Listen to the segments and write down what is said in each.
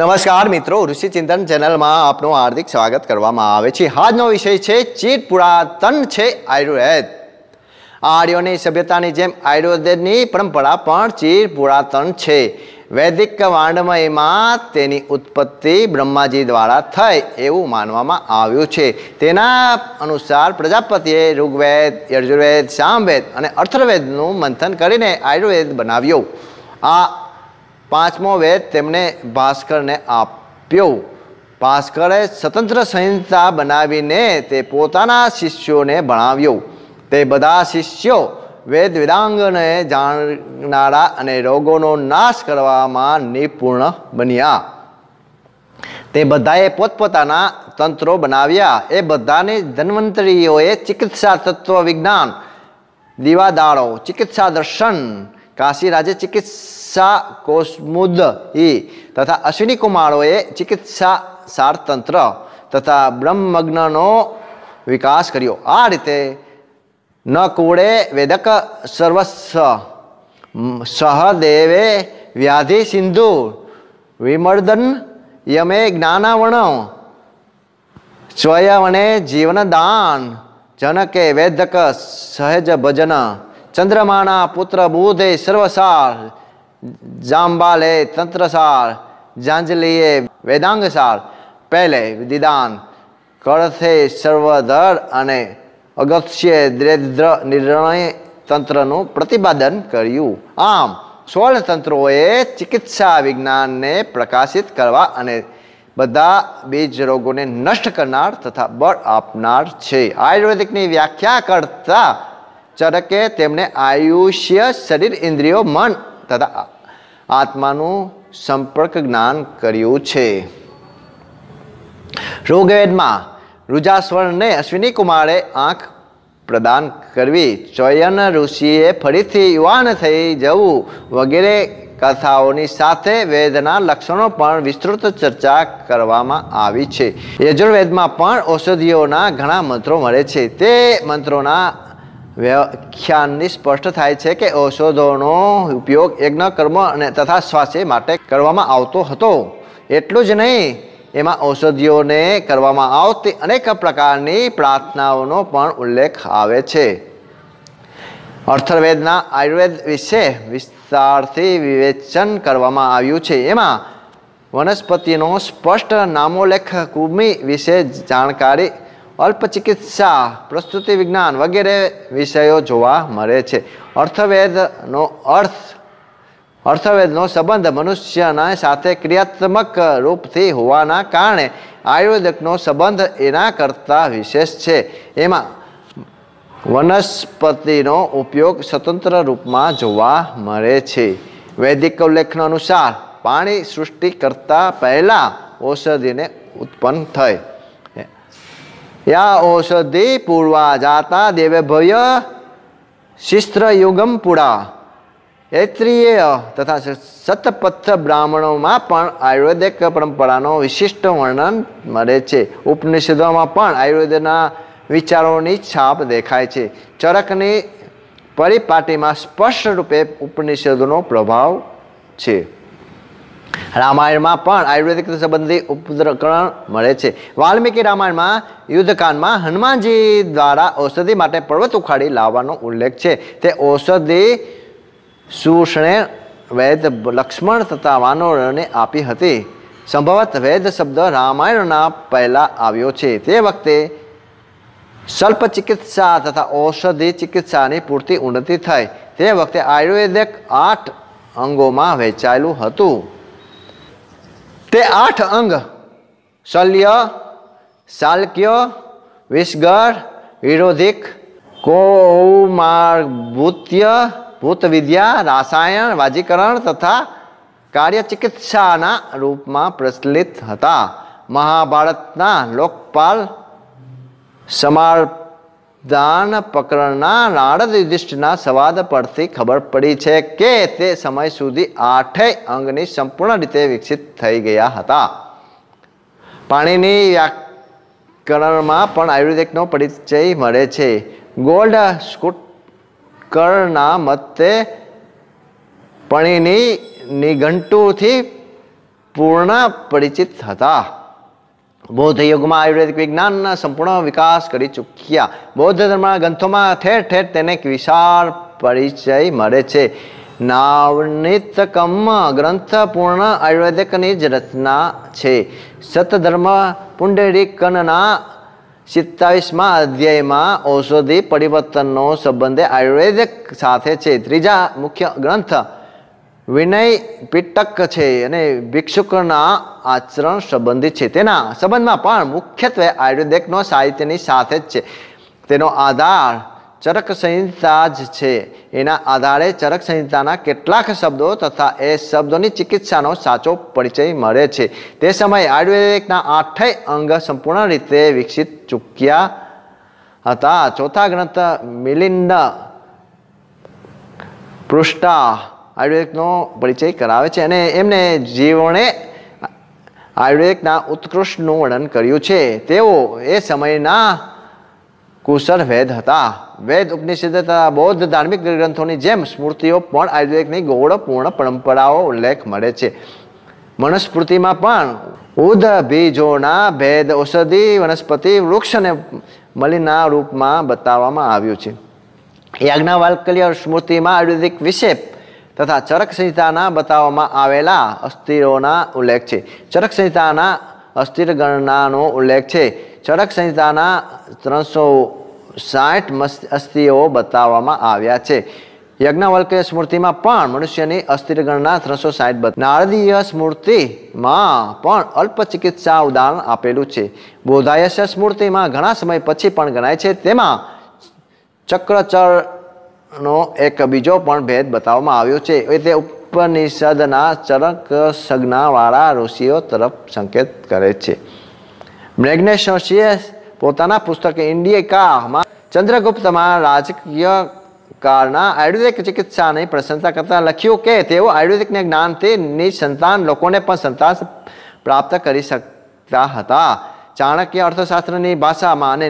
નમસ્કાર મિત્રો ઋષિ ચિંતન ચેનલમાં આપનું હાર્દિક સ્વાગત કરવામાં આવે છે આજનો વિષય છે ચીટ પુરાતન છે આયુર્વેદ આર્યોની સભ્યતાની જેમ આયુર્વેદની પરંપરા પણ ચીર પુરાતન છે વૈદિક વાંડમયમાં તેની ઉત્પત્તિ બ્રહ્માજી દ્વારા થઈ એવું માનવામાં આવ્યું છે તેના અનુસાર પ્રજાપતિએ ઋગ્વેદ યજુર્વેદ સામવેદ અને અથર્વેદનું મંથન કરીને આયુર્વેદ બનાવ્યો આ પાંચમો વેદ તેમણે ભાસ્કરને આપ્યો ભાસ્કરે સ્વતંત્ર સંહિતા બનાવીને તે પોતાના શિષ્યોને ભણાવ્યો તે બધા શિષ્યો વેદ વેદાંગને જાણનારા અને રોગોનો નાશ કરવામાં નિપુણ બન્યા તે બધાએ પોતપોતાના તંત્રો બનાવ્યા એ બધાને ધન્વંતરીઓએ ચિકિત્સા તત્વ વિજ્ઞાન દીવાદાળો ચિકિત્સા દર્શન કાશીરાજે ચિકિત્સા ઈ તથા અશ્વિની કુમારોએ ચિકિત્સા સારતંત્ર તથા બ્રહ્મગ્નનો વિકાસ કર્યો આ રીતે न कूड़े वेदक सर्वस्व देवे व्याधि सिंधु विमर्दन यमे ज्ञानावण स्वयवणे जीवनदान जनके वेदक सहज भजन चंद्रमाना पुत्र बुधे सर्वसार जाम्बाले तंत्रसार जांजलिए वेदांगसार पहले विदिदान करते सर्वधर अने અગસ્ત્ય દ્રેદ્ર નિર્ણય તંત્રનું પ્રતિપાદન કર્યું આમ સોળ તંત્રોએ ચિકિત્સા વિજ્ઞાનને પ્રકાશિત કરવા અને બધા બીજ રોગોને નષ્ટ કરનાર તથા બળ આપનાર છે આયુર્વેદિકની વ્યાખ્યા કરતા ચરકે તેમણે આયુષ્ય શરીર ઇન્દ્રિયો મન તથા આત્માનું સંપર્ક જ્ઞાન કર્યું છે ઋગ્વેદમાં રુજાસ્વરને અશ્વિની કુમારે આંખ પ્રદાન કરવી ચોયન ઋષિએ ફરીથી યુવાન થઈ જવું વગેરે કથાઓની સાથે વેદના લક્ષણો પણ વિસ્તૃત ચર્ચા કરવામાં આવી છે યજુર્વેદમાં પણ ઔષધિઓના ઘણા મંત્રો મળે છે તે મંત્રોના વ્યાખ્યાનની સ્પષ્ટ થાય છે કે ઔષધોનો ઉપયોગ યજ્ઞ કર્મ અને તથા સ્વાસ્થ્ય માટે કરવામાં આવતો હતો એટલું જ નહીં એમાં ઔષધિઓને કરવામાં આવતી અનેક પ્રકારની પ્રાર્થનાઓનો પણ ઉલ્લેખ આવે છે અર્થર્વેદના આયુર્વેદ વિશે વિસ્તારથી વિવેચન કરવામાં આવ્યું છે એમાં વનસ્પતિનો સ્પષ્ટ નામોલ્લેખ કુમી વિશે જાણકારી અલ્પચિકિત્સા પ્રસ્તુતિ વિજ્ઞાન વગેરે વિષયો જોવા મળે છે અર્થવેદનો અર્થ અર્થવેદનો સંબંધ મનુષ્યના સાથે ક્રિયાત્મક રૂપથી હોવાના કારણે આયુર્વેદકનો સંબંધ એના કરતાં વિશેષ છે એમાં વનસ્પતિનો ઉપયોગ સ્વતંત્ર રૂપમાં જોવા મળે છે વૈદિક ઉલ્લેખનો અનુસાર પાણી સૃષ્ટિ કરતાં પહેલાં ઔષધિને ઉત્પન્ન થઈ યા ઔષધિ પૂર્વા જાતા દેવભય શિસ્ત્ર યુગમ પુડા ક્ષત્રિય તથા સતપથ બ્રાહ્મણોમાં પણ આયુર્વેદિક પરંપરાનો વિશિષ્ટ વર્ણન મળે છે ઉપનિષદોમાં પણ આયુર્વેદના વિચારોની છાપ દેખાય છે ચરકની પરિપાટીમાં સ્પષ્ટ રૂપે ઉપનિષદોનો પ્રભાવ છે રામાયણમાં પણ આયુર્વેદિક સંબંધી ઉપદ્રકરણ મળે છે વાલ્મીકી રામાયણમાં યુદ્ધકાંડમાં હનુમાનજી દ્વારા ઔષધિ માટે પર્વત ઉખાડી લાવવાનો ઉલ્લેખ છે તે ઔષધિ સૂષણે વૈદ લક્ષ્મણ તથા વાનરોને આપી હતી સંભવત વેદ શબ્દ રામાયણના પહેલાં આવ્યો છે તે વખતે સ્વલ્પ ચિકિત્સા તથા ઔષધિ ચિકિત્સાની પૂરતી ઉન્નતિ થઈ તે વખતે આયુર્વેદિક આઠ અંગોમાં વહેંચાયેલું હતું તે આઠ અંગ શલ્ય શાલ્ક્ય વિષગર વિરોધિક કૌમાર્ભૂત્ય ભૂતવિદ્યા રાસાયણ વાજીકરણ તથા કાર્ય ચિકિત્સાના રૂપમાં પ્રચલિત હતા મહાભારતના લોકપાલ સમારદાન પ્રકરણના નાળદ યુધિષ્ઠના સંવાદ પરથી ખબર પડી છે કે તે સમય સુધી આઠેય અંગની સંપૂર્ણ રીતે વિકસિત થઈ ગયા હતા પાણીની વ્યાકરણમાં પણ આયુર્વેદિકનો પરિચય મળે છે ગોલ્ડ સ્કૂટ કર્ણના મતે પણિની નિઘંટુથી પૂર્ણ પરિચિત હતા બૌદ્ધ યુગમાં આયુર્વેદિક વિજ્ઞાનના સંપૂર્ણ વિકાસ કરી ચૂક્યા બૌદ્ધ ધર્મના ગ્રંથોમાં ઠેર ઠેર તેને એક વિશાળ પરિચય મળે છે નાવનિતકમ ગ્રંથ પૂર્ણ આયુર્વેદિકની જ રચના છે સતધર્મ પુંડરીકનના સિત્તાવીસમાં અધ્યાયમાં ઔષધિ પરિવર્તનનો સંબંધ આયુર્વેદિક સાથે છે ત્રીજા મુખ્ય ગ્રંથ વિનય પિટક છે અને ભિક્ષુકના આચરણ સંબંધિત છે તેના સંબંધમાં પણ મુખ્યત્વે આયુર્વેદિકનો સાહિત્યની સાથે જ છે તેનો આધાર ચરક સંહિતા જ છે એના આધારે ચરક સંહિતાના કેટલાક શબ્દો તથા એ શબ્દોની ચિકિત્સાનો સાચો પરિચય મળે છે તે સમયે આયુર્વેદિકના આઠેય અંગ સંપૂર્ણ રીતે વિકસિત ચૂક્યા હતા ચોથા ગ્રંથ મિલિંદ પૃષ્ઠા આયુર્વેદિકનો પરિચય કરાવે છે અને એમને જીવણે આયુર્વેદિકના ઉત્કૃષ્ટનું વર્ણન કર્યું છે તેઓ એ સમયના કુશળ વેદ હતા વેદ ઉપનિષદ તથા બૌદ્ધ ધાર્મિક ગ્રંથોની જેમ સ્મૃતિઓ પણ આયુર્વેદની ગૌરવપૂર્ણ પરંપરાઓ ઉલ્લેખ મળે છે મનુસ્મૃતિમાં પણ ઉદ બીજોના ભેદ ઔષધિ વનસ્પતિ વૃક્ષને મલિના રૂપમાં બતાવવામાં આવ્યું છે યાજ્ઞાવાલ્કલ્ય સ્મૃતિમાં આયુર્વેદિક વિશે તથા ચરક સંહિતાના બતાવવામાં આવેલા અસ્થિરોના ઉલ્લેખ છે ચરક સંહિતાના અસ્થિર ગણનાનો ઉલ્લેખ છે ચરક સંહિતાના ત્રણસો સાઠ અસ્થિઓ બતાવવામાં આવ્યા છે યજ્ઞવલ્ક્ય સ્મૃતિમાં પણ મનુષ્યની અસ્થિરગણના ત્રણસો સાઠ નારદીય સ્મૃતિમાં પણ અલ્પ ચિકિત્સા ઉદાહરણ આપેલું છે બોધાયસ્ય સ્મૃતિમાં ઘણા સમય પછી પણ ગણાય છે તેમાં ચક્રચરનો એક બીજો પણ ભેદ બતાવવામાં આવ્યો છે એ તે ઉપનિષદના ચરક સંજ્ઞાવાળા ઋષિઓ તરફ સંકેત કરે છે મેગ્નેશ જોશીએ પોતાના પુસ્તક ઇન્ડિયકામાં ચંદ્રગુપ્તમાં રાજકીય કારના આયુર્વેદિક ચિકિત્સાની પ્રશંસા કરતા લખ્યું કે તેઓ આયુર્વેદિકને જ્ઞાન તેની સંતાન લોકોને પણ સંતાન પ્રાપ્ત કરી શકતા હતા ચાણક્ય અર્થશાસ્ત્રની ભાષામાં અને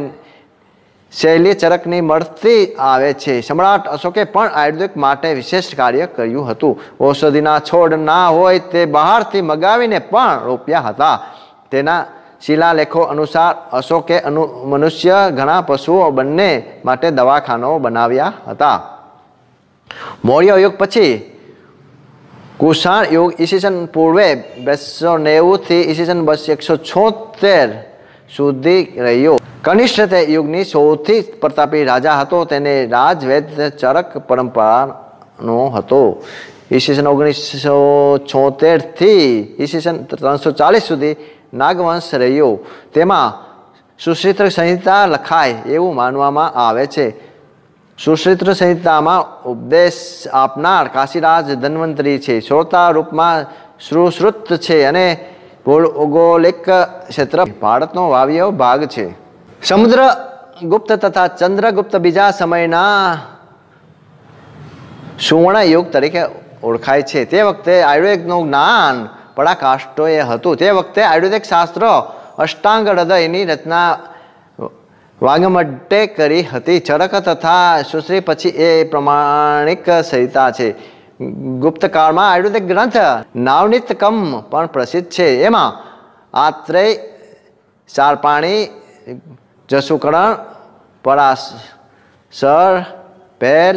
શૈલી ચરકની મળતી આવે છે સમ્રાટ અશોકે પણ આયુર્વેદિક માટે વિશેષ કાર્ય કર્યું હતું ઔષધિના છોડ ના હોય તે બહારથી મગાવીને પણ રોપ્યા હતા તેના શિલાલેખો અનુસાર અશોકે અનુ મનુષ્ય ઘણા પશુઓ બંને માટે દવાખાનો બનાવ્યા હતા મૌર્ય યુગ પછી કુષાણ યુગ ઈસવીસન પૂર્વે બસો નેવુંથી ઈસવીસન બસ એકસો છોતેર સુધી રહ્યો કનિષ્ઠ તે યુગની સૌથી પ્રતાપી રાજા હતો તેને રાજવેદ ચરક પરંપરાનો હતો ઈસવીસન ઓગણીસો છોતેરથી ઈસવીસન ત્રણસો ચાલીસ સુધી નાગવંશ રહ્યો તેમાં સુશ્રિત સંહિતા લખાય એવું માનવામાં આવે છે સુશ્રિત સંહિતામાં ઉપદેશ આપનાર કાશીરાજ ધન્વંતરી છે શ્રોતા રૂપમાં સુશ્રુત છે અને ભૌગોલિક ક્ષેત્ર ભારતનો વાવ્ય ભાગ છે સમુદ્ર ગુપ્ત તથા ચંદ્રગુપ્ત બીજા સમયના સુવર્ણ યુગ તરીકે ઓળખાય છે તે વખતે આયુર્વેદનું જ્ઞાન પરાકાષ્ઠોએ હતું તે વખતે આયુર્વેદિક શાસ્ત્રો અષ્ટાંગ હૃદયની રચના વાગમટે કરી હતી ચરક તથા સુશ્રી પછી એ પ્રમાણિક સહિતા છે ગુપ્તકાળમાં આયુર્વેદિક ગ્રંથ નાવનીતકમ પણ પ્રસિદ્ધ છે એમાં આત્રેય સારપાણી જસુકરણ પરાસ સર પહેલ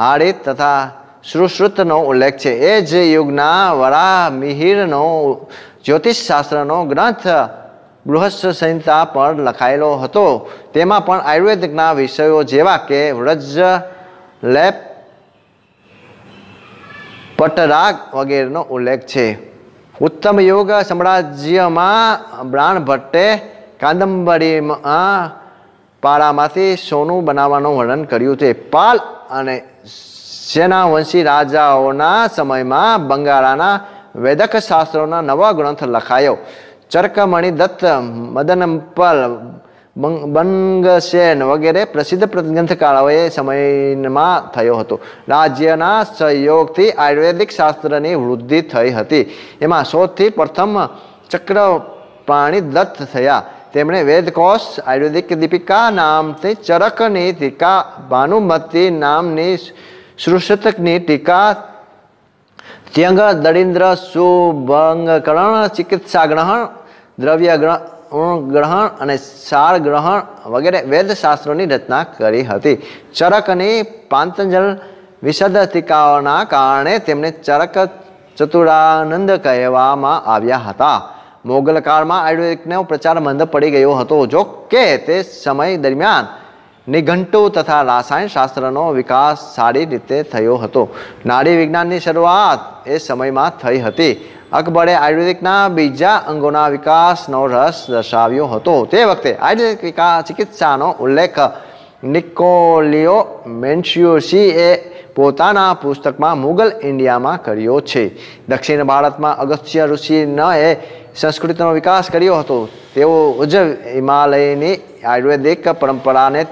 હાડિત તથા સુશ્રુતનો ઉલ્લેખ છે એ જ યુગના વરા મિહિરનો જ્યોતિષશાસ્ત્રનો ગ્રંથ બૃહસ્થ સંહિતા પર લખાયેલો હતો તેમાં પણ આયુર્વેદિકના વિષયો જેવા કે વ્રજ લેપ પટરાગ વગેરેનો ઉલ્લેખ છે ઉત્તમ યોગ સામ્રાજ્યમાં બ્રાણ ભટ્ટે કાદંબરીમાં પારામાંથી સોનું બનાવવાનું વર્ણન કર્યું છે પાલ અને જેના વંશી રાજાઓના સમયમાં બંગાળાના વેદક શાસ્ત્રોના નવા ગ્રંથ લખાયો ચરકમણી દત્ત મદનપલ બંગસેન વગેરે પ્રસિદ્ધ ગ્રંથકારોએ સમયમાં થયો હતો રાજ્યના સહયોગથી આયુર્વેદિક શાસ્ત્રની વૃદ્ધિ થઈ હતી એમાં સૌથી પ્રથમ ચક્રપાણી દત્ત થયા તેમણે વેદકોષ આયુર્વેદિક દીપિકા નામથી ચરકની દીકા ભાનુમતી નામની સુશતકની ટીકા ત્યંગ દરિન્દ્ર સુભંગકરણ કરણ ચિકિત્સા ગ્રહણ દ્રવ્ય ગ્રહણ અને સાર ગ્રહણ વગેરે વેદશાસ્ત્રોની રચના કરી હતી ચરકની અને પાંતંજલ વિશદ ટીકાઓના કારણે તેમને ચરક ચતુરાનંદ કહેવામાં આવ્યા હતા મોગલ કાળમાં આયુર્વેદિકનો પ્રચાર મંદ પડી ગયો હતો જો કે તે સમય દરમિયાન નિઘંટુ તથા રસાયણશાસ્ત્રનો વિકાસ સારી રીતે થયો હતો નાડી વિજ્ઞાનની શરૂઆત એ સમયમાં થઈ હતી અકબરે આયુર્વેદિકના બીજા અંગોના વિકાસનો રસ દર્શાવ્યો હતો તે વખતે આયુર્વેદિક વિકાસ ચિકિત્સાનો ઉલ્લેખ નિકોલિયો મેન્શિયોશીએ પોતાના પુસ્તકમાં મુગલ ઇન્ડિયામાં કર્યો છે દક્ષિણ ભારતમાં અગસ્ત્ય ઋષિનએ સંસ્કૃતિનો વિકાસ કર્યો હતો તેઓ ઉજ્જવ હિમાલયની આયુર્વેદિક પરંપરાને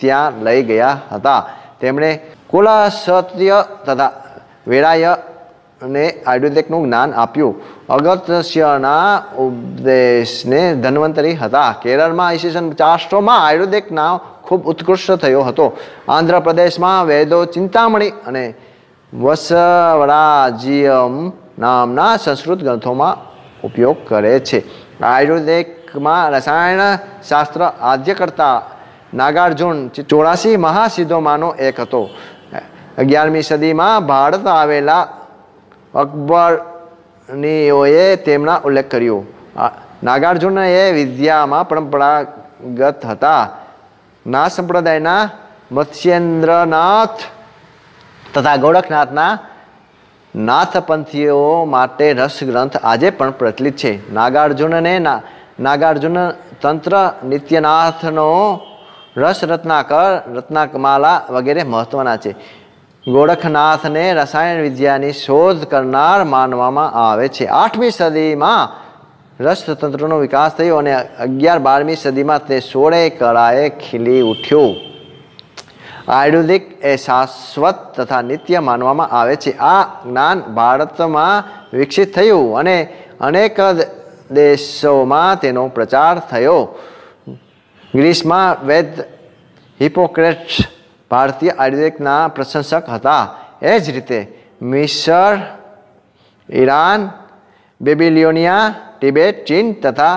ત્યાં લઈ ગયા હતા તેમણે કુલાસત્ય તથા વેરાય અને આયુર્વેદિકનું જ્ઞાન આપ્યું અગત્યના ઉપદેશને ધન્વંતરી હતા કેરળમાં ઈસવીસન ચારસોમાં નામ ખૂબ ઉત્કૃષ્ટ થયો હતો આંધ્રપ્રદેશમાં વેદો ચિંતામણી અને વસવરાજીયમ નામના સંસ્કૃત ગ્રંથોમાં ઉપયોગ કરે છે આયુર્વેદિકમાં રસાયણ શાસ્ત્ર આદ્ય કરતાં નાગાર્જુન ચોરાસી મહાસિદ્ધોમાંનો એક હતો અગિયારમી સદીમાં ભારત આવેલા અકબરનીઓએ તેમના ઉલ્લેખ કર્યો નાગાર્જુન એ વિદ્યામાં પરંપરાગત હતા ના સંપ્રદાયના મત્સ્યેન્દ્રનાથ તથા ગોરખનાથના નાથપંથીઓ માટે રસ ગ્રંથ આજે પણ પ્રચલિત છે નાગાર્જુનને નાગાર્જુન તંત્ર નિત્યનાથનો રસ રત્નાકર રત્નાકમાલા વગેરે મહત્વના છે ગોરખનાથને રસાયણ વિદ્યાની શોધ કરનાર માનવામાં આવે છે આઠમી સદીમાં રસ સ્વતંત્રનો વિકાસ થયો અને અગિયાર બારમી સદીમાં તે સોળે કળાએ ખીલી ઉઠ્યું આયુર્વેદિક એ શાશ્વત તથા નિત્ય માનવામાં આવે છે આ જ્ઞાન ભારતમાં વિકસિત થયું અને અનેક દેશોમાં તેનો પ્રચાર થયો ગ્રીસમાં વેદ હિપોક્રેટ્સ ભારતીય આયુર્વેદના પ્રશંસક હતા એ જ રીતે મિસર ઈરાન બેબિલિયોનિયા તિબેટ ચીન તથા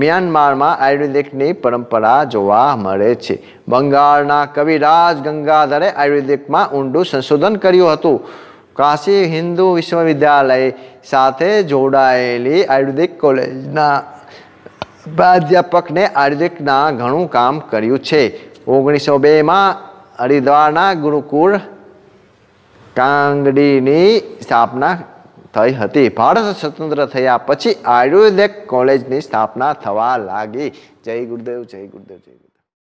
મ્યાનમારમાં આયુર્વેદિકની પરંપરા જોવા મળે છે બંગાળના કવિરાજ ગંગાધરે આયુર્વેદિકમાં ઊંડું સંશોધન કર્યું હતું કાશી હિન્દુ વિશ્વવિદ્યાલય સાથે જોડાયેલી આયુર્વેદિક કોલેજના પ્રાધ્યાપકને આયુર્વેદિકના ઘણું કામ કર્યું છે ઓગણીસો બેમાં હરિદ્વારના ગુરુકુળ કાંગડીની સ્થાપના થઈ હતી ભારત સ્વતંત્ર થયા પછી આયુર્વેદિક કોલેજની સ્થાપના થવા લાગી જય ગુરુદેવ જય ગુરુદેવ જય